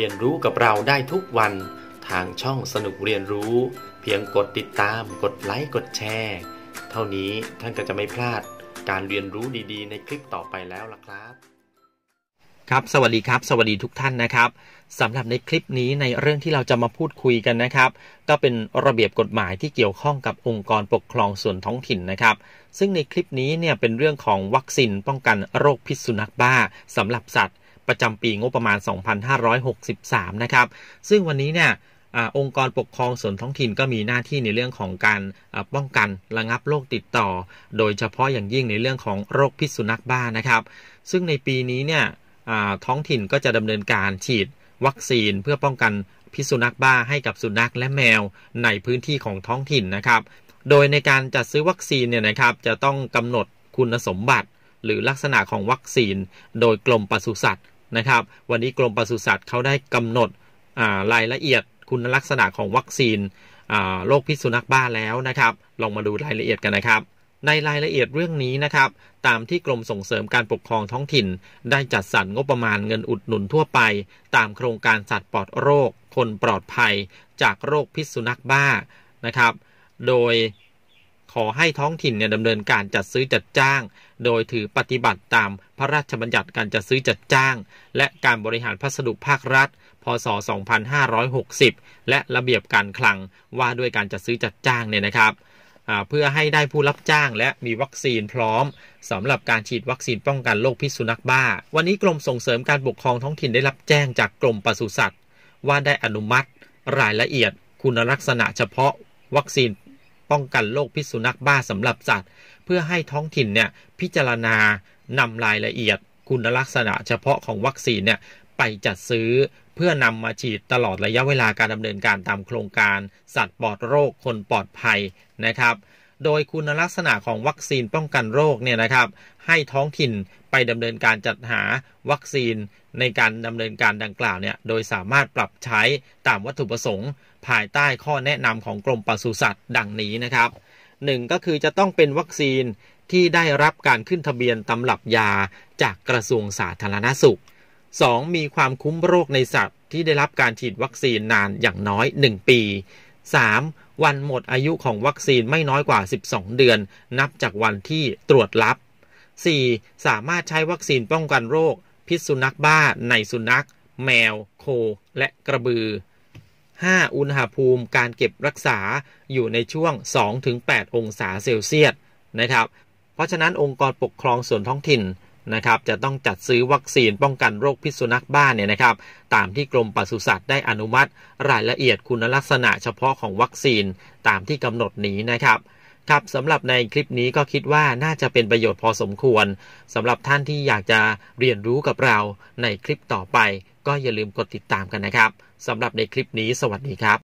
เรียนรู้กับเราได้ทุกวันทางช่องสนุกเรียนรู้ เพียงกดติดตาม กดไลค์กดแชร์เท่านี้ท่านก็จะไม่พลาดการเรียนรู้ดีๆ ในคลิปต่อไปแล้วล่ะครับ ครับสวัสดีครับ สวัสดีทุกท่านนะครับสำหรับในคลิปนี้ในเรื่องที่เราจะมาพูดคุยกันนะครับ ก็เป็นระเบียบกฎหมายที่เกี่ยวข้องกับองค์กรปกครองส่วนท้องถิ่นนะครับ ซึ่งในคลิปนี้เนี่ยเป็นเรื่องของวัคซีนป้องกันโรคพิษสุนัขบ้าสำหรับสัตว์ประจำปีงบประมาณ 2563 นะครับ ซึ่งวันนี้เนี่ยองค์กรปกครองส่วนท้องถิ่นก็มีหน้าที่ในเรื่องของการป้องกันระงับโรคติดต่อ โดยเฉพาะอย่างยิ่งในเรื่องของโรคพิษสุนัขบ้านะครับ ซึ่งในปีนี้เนี่ยท้องถิ่นก็จะดำเนินการฉีดวัคซีนเพื่อป้องกันพิษสุนัขบ้า ให้กับสุนัขและแมว ในพื้นที่ของท้องถิ่นนะครับ โดยในการจัดซื้อวัคซีนเนี่ยนะครับจะต้องกำหนดคุณสมบัติ หรือลักษณะของวัคซีนโดยกรมปศุสัตว์นะครับวันนี้กรมปศุสัตว์เขาได้กำหนดรายละเอียดคุณลักษณะของวัคซีนโรคพิษสุนัขบ้าแล้วนะครับ ลองมาดูรายละเอียดกันนะครับ ในรายละเอียดเรื่องนี้นะครับ ตามที่กรมส่งเสริมการปกครองท้องถิ่น ได้จัดสรรงบประมาณเงินอุดหนุนทั่วไป ตามโครงการสัตว์ปลอดโรคคนปลอดภัยจากโรคพิษสุนัขบ้านะครับ โดยขอให้ท้องถิ่นเนี่ยดำเนินการจัดซื้อจัดจ้าง โดยถือปฏิบัติตามพระราชบัญญัติการจัดซื้อจัดจ้าง และการบริหารพัสดุภาครัฐ พศ 2560 และระเบียบการคลังว่าด้วยการจัดซื้อจัดจ้างเนี่ยนะครับเพื่อให้ได้ผู้รับจ้างและมีวัคซีนพร้อมสำหรับการฉีดวัคซีนป้องกันโรคพิษสุนัขบ้า วันนี้กรมส่งเสริมการปกครองท้องถิ่นได้รับแจ้งจากกรมปศุสัตว์ ว่าได้อนุมัติ รายละเอียด คุณลักษณะเฉพาะวัคซีนป้องกันโรคพิษสุนัขบ้าสำหรับสัตว์ เพื่อให้ท้องถิ่นเนี่ยพิจารณานำรายละเอียดคุณลักษณะเฉพาะของวัคซีนเนี่ยไปจัดซื้อ เพื่อนำมาฉีดตลอดระยะเวลาการดำเนินการตามโครงการ สัตว์ปลอดโรคคนปลอดภัยนะครับโดยคุณลักษณะของวัคซีนป้องกันโรคเนี่ยนะครับ ให้ท้องถิ่นไปดำเนินการจัดหาวัคซีนในการดำเนินการดังกล่าวเนี่ยโดยสามารถปรับใช้ตามวัตถุประสงค์ภายใต้ข้อแนะนำของกรมปศุสัตว์ดังนี้นะครับ 1. ก็คือจะต้องเป็นวัคซีนที่ได้รับการขึ้นทะเบียนตำรับยาจากกระทรวงสาธารณสุข 2. มีความคุ้มโรคในสัตว์ ที่ได้รับการฉีดวัคซีนนานอย่างน้อย 1 ปี 3. วันหมดอายุของวัคซีนไม่น้อยกว่า 12 เดือน นับจากวันที่ตรวจรับ 4. สามารถใช้วัคซีนป้องกันโรค พิษสุนัขบ้า ในสุนัขแมว โค และกระบือ 5. อุณหภูมิการเก็บรักษาอยู่ในช่วง 2-8 องศาเซลเซียสนะครับ เพราะฉะนั้นองค์กรปกครองส่วนท้องถิ่นนะครับจะต้องจัดซื้อวัคซีนป้องกันโรคพิษสุนัขบ้าเนี่ยนะครับ ตามที่กรมปศุสัตว์ได้อนุมัติ รายละเอียดคุณลักษณะเฉพาะของวัคซีน ตามที่กำหนดนี้นะครับ ครับสำหรับในคลิปนี้ก็คิดว่าน่าจะเป็นประโยชน์พอสมควรสำหรับท่านที่อยากจะเรียนรู้กับเรา ในคลิปต่อไปก็อย่าลืมกดติดตามกันนะครับสำหรับในคลิปนี้สวัสดีครับ